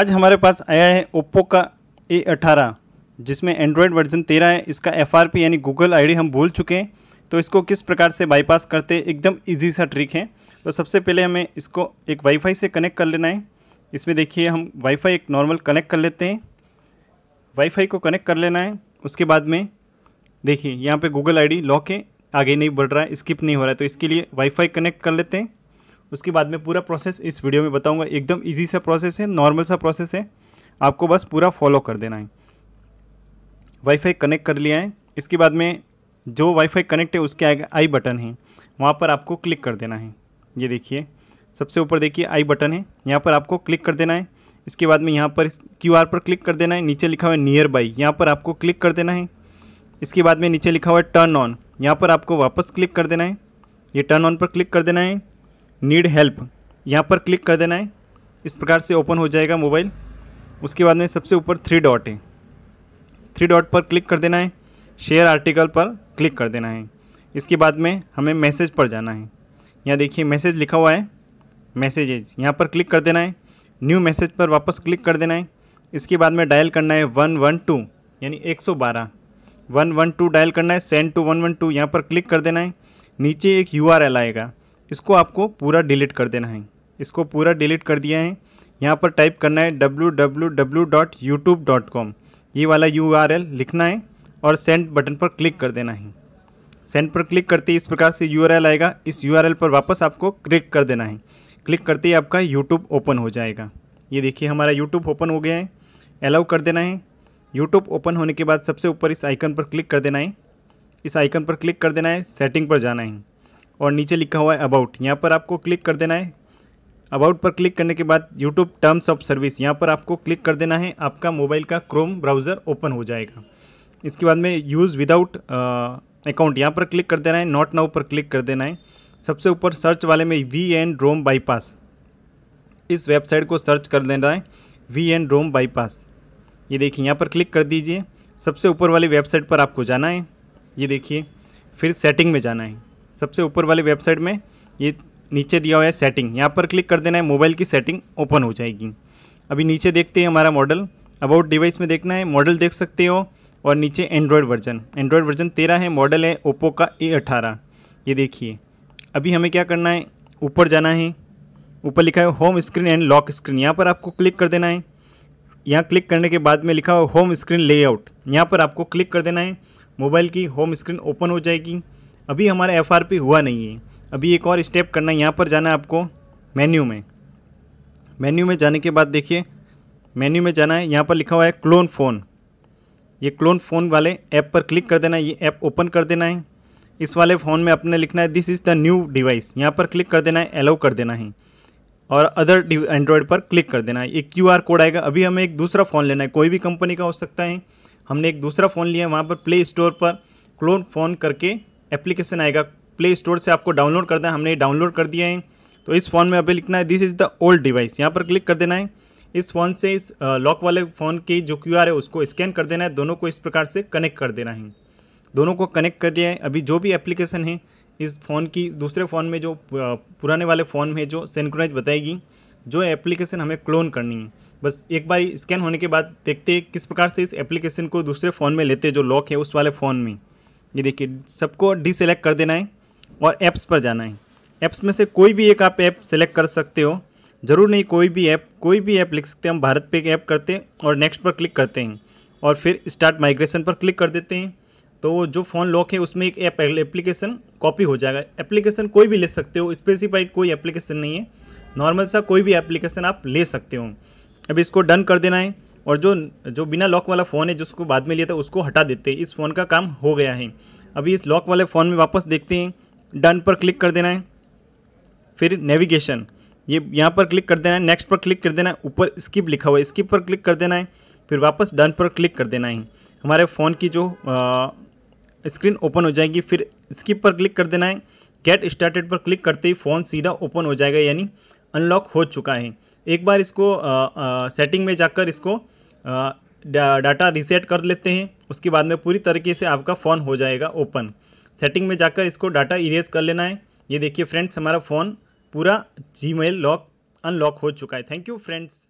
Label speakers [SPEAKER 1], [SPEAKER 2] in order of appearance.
[SPEAKER 1] आज हमारे पास आया है ओप्पो का ए अठारह जिसमें एंड्रॉयड वर्जन तेरह है इसका एफ यानी गूगल आई हम भूल चुके हैं तो इसको किस प्रकार से बाईपास करते एकदम ईजी सा ट्रिक है तो सबसे पहले हमें इसको एक वाईफाई से कनेक्ट कर लेना है इसमें देखिए हम वाईफाई एक नॉर्मल कनेक्ट कर लेते हैं वाईफाई को कनेक्ट कर लेना है उसके बाद में देखिए यहाँ पे गूगल आईडी लॉक है आगे नहीं बढ़ रहा है स्किप नहीं हो रहा है तो इसके लिए वाईफाई कनेक्ट कर लेते हैं उसके बाद में पूरा प्रोसेस इस वीडियो में बताऊँगा एकदम ईजी सा प्रोसेस है नॉर्मल सा प्रोसेस है आपको बस पूरा फॉलो कर देना है वाईफाई कनेक्ट कर लिया है इसके बाद में जो वाईफाई कनेक्ट है उसके आगे आई बटन है वहाँ पर आपको क्लिक कर देना है ये देखिए सबसे ऊपर देखिए आई बटन है यहाँ पर आपको क्लिक कर देना है इसके बाद में यहाँ पर क्यू पर क्लिक कर देना है नीचे लिखा हुआ है नियर बाई यहाँ पर आपको क्लिक कर देना है इसके बाद में नीचे लिखा हुआ है टर्न ऑन यहाँ पर आपको वापस क्लिक कर देना है ये टर्न ऑन पर क्लिक कर देना है नीड हेल्प यहाँ पर क्लिक कर देना है इस प्रकार से ओपन हो जाएगा मोबाइल उसके बाद में सबसे ऊपर थ्री डॉट है थ्री डॉट पर क्लिक कर देना है शेयर आर्टिकल पर क्लिक कर देना है इसके बाद में हमें मैसेज पर जाना है यहाँ देखिए मैसेज लिखा हुआ है मैसेजेज यहाँ पर क्लिक कर देना है न्यू मैसेज पर वापस क्लिक कर देना है इसके बाद में डायल करना है वन वन टू यानी एक सौ बारह वन वन टू डायल करना है send to one one two यहाँ पर क्लिक कर देना है नीचे एक यू आर एल आएगा इसको आपको पूरा डिलीट कर देना है इसको पूरा डिलीट कर दिया है यहाँ पर टाइप करना है www.youtube.com ये वाला यू लिखना है और सेंड बटन पर क्लिक कर देना है सेंड पर क्लिक करते ही इस प्रकार से यू आएगा इस यू पर वापस आपको क्लिक कर देना है क्लिक करते ही आपका यूट्यूब ओपन हो जाएगा ये देखिए हमारा यूट्यूब ओपन हो गया है अलाउ कर देना है यूट्यूब ओपन होने के बाद सबसे ऊपर इस आइकन पर क्लिक कर देना है इस आइकन पर क्लिक कर देना है सेटिंग पर जाना है और नीचे लिखा हुआ है अबाउट यहाँ पर आपको क्लिक कर देना है अबाउट पर क्लिक करने के बाद यूट्यूब टर्म्स ऑफ सर्विस यहाँ पर आपको क्लिक कर देना है आपका मोबाइल का क्रोम ब्राउज़र ओपन हो जाएगा इसके बाद में यूज़ विदाउट अकाउंट यहाँ पर क्लिक कर देना है नॉट नाउ पर क्लिक कर देना है सबसे ऊपर सर्च वाले में वी एंड रोम बाईपास इस वेबसाइट को सर्च कर देना है वी एंड रोम बाईपास ये देखिए यहाँ पर क्लिक कर दीजिए सबसे ऊपर वाली वेबसाइट पर आपको जाना है ये देखिए फिर सेटिंग में जाना है सबसे ऊपर वाले वेबसाइट में ये नीचे दिया हुआ है सेटिंग यहाँ पर क्लिक कर देना है मोबाइल की सेटिंग ओपन हो जाएगी अभी नीचे देखते हैं हमारा मॉडल अबाउट डिवाइस में देखना है मॉडल देख सकते हो और नीचे एंड्रॉयड वर्जन एंड्रॉयड वर्जन तेरह है मॉडल है ओप्पो का ए अठारह ये देखिए अभी हमें क्या करना है ऊपर जाना है ऊपर लिखा है home screen and lock screen यहाँ पर आपको क्लिक कर देना है यहाँ क्लिक करने के बाद में लिखा हुआ होम स्क्रीन लेआउट यहाँ पर आपको क्लिक कर देना है मोबाइल की होम स्क्रीन ओपन हो जाएगी अभी हमारा एफ हुआ नहीं है अभी एक और स्टेप करना है यहाँ पर जाना है आपको मेन्यू में मेन्यू में जाने के बाद देखिए मेन्यू में जाना है यहाँ पर लिखा हुआ है क्लोन फ़ोन ये क्लोन फ़ोन वाले ऐप पर क्लिक कर देना है ये ऐप ओपन कर देना है इस वाले फ़ोन में अपने लिखना है this is the new device यहाँ पर क्लिक कर देना है अलाउ कर देना है और अदर एंड्रॉयड पर क्लिक कर देना है एक क्यू कोड आएगा अभी हमें एक दूसरा फ़ोन लेना है कोई भी कंपनी का हो सकता है हमने एक दूसरा फ़ोन लिया है वहाँ पर प्ले स्टोर पर क्लोन फ़ोन करके एप्लीकेशन आएगा प्ले स्टोर से आपको डाउनलोड करना है हमने डाउनलोड कर दिया है तो इस फ़ोन में अभी लिखना है this is the old device यहाँ पर क्लिक कर देना है इस फ़ोन से इस लॉक वाले फ़ोन की जो क्यू है उसको स्कैन कर देना है दोनों को इस प्रकार से कनेक्ट कर देना है दोनों को कनेक्ट कर दिया है अभी जो भी एप्लीकेशन है इस फ़ोन की दूसरे फ़ोन में जो पुराने वाले फ़ोन में जो सेंक्रोनाइज बताएगी जो एप्लीकेशन हमें क्लोन करनी है बस एक बार स्कैन होने के बाद देखते हैं किस प्रकार से इस एप्लीकेशन को दूसरे फ़ोन में लेते हैं जो लॉक है उस वाले फ़ोन में ये देखिए सबको सेलेक्ट कर देना है और ऐप्स पर जाना है ऐप्स में से कोई भी एक आप ऐप सेलेक्ट कर सकते हो ज़रूर नहीं कोई भी ऐप कोई भी ऐप लिख सकते हैं हम भारत पे एक ऐप करते हैं और नेक्स्ट पर क्लिक करते हैं और फिर स्टार्ट माइग्रेशन पर क्लिक कर देते हैं तो जो फ़ोन लॉक है उसमें एक ऐप एप्लीकेशन कॉपी हो जाएगा एप्लीकेशन कोई भी ले सकते हो स्पेसिफाइड कोई एप्लीकेशन नहीं है नॉर्मल सा कोई भी एप्लीकेशन आप ले सकते हो अब इसको डन कर देना है और जो जो बिना लॉक वाला फ़ोन है जिसको बाद में लिया था उसको हटा देते हैं इस फ़ोन का काम हो गया है अभी इस लॉक वाले फ़ोन में वापस देखते हैं डन पर क्लिक कर देना है फिर नेविगेशन ये यहाँ पर क्लिक कर देना है नेक्स्ट पर क्लिक कर देना है ऊपर स्किप लिखा हुआ है स्किप पर क्लिक कर देना है फिर वापस डन पर क्लिक कर देना है हमारे फ़ोन की जो स्क्रीन ओपन हो जाएगी फिर स्किप पर क्लिक कर देना है गेट स्टार्टेड पर क्लिक करते ही फ़ोन सीधा ओपन हो जाएगा यानी अनलॉक हो चुका है एक बार इसको आ, आ, सेटिंग में जाकर इसको डाटा रीसेट कर लेते हैं उसके बाद में पूरी तरीके से आपका फ़ोन हो जाएगा ओपन सेटिंग में जाकर इसको डाटा इरेज कर लेना है ये देखिए फ्रेंड्स हमारा फ़ोन पूरा जी लॉक अनलॉक हो चुका है थैंक यू फ्रेंड्स